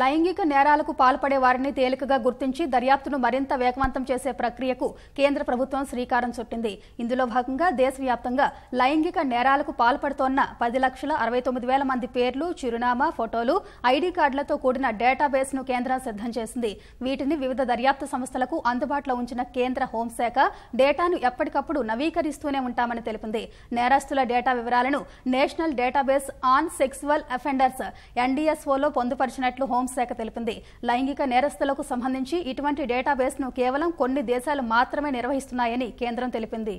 లైంగిక నేరాలకు పాల్పడే వారిని తేలికగా గుర్తించి దర్యాప్తును మరింత వేగవంతం చేసే ప్రక్రియకు కేంద్ర ప్రభుత్వం శ్రీకారం చుట్టింది ఇందులో భాగంగా దేశవ్యాప్తంగా లైంగిక నేరాలకు పాల్పడుతోన్న పది లక్షల అరవై తొమ్మిది వేల మంది పేర్లు చిరునామా ఫోటోలు ఐడీ కార్డులతో కూడిన డేటాబేస్ ను కేంద్రం సిద్ధం చేసింది వీటిని వివిధ దర్యాప్తు సంస్థలకు అందుబాటులో ఉంచిన కేంద్ర హోంశాఖ డేటాను ఎప్పటికప్పుడు నవీకరిస్తూనే ఉంటామని తెలిపింది నేరస్తుల డేటా వివరాలను national database on sexual offenders ఎన్డీఎస్ఓలో పొందుపరిచినట్లు హోం హోంశాఖ తెలిపింది లైంగిక నేరస్తులకు సంబంధించి ఇటువంటి డేటాబేస్ను కేవలం కొన్ని దేశాలు మాత్రమే నిర్వహిస్తున్నాయని కేంద్రం తెలిపింది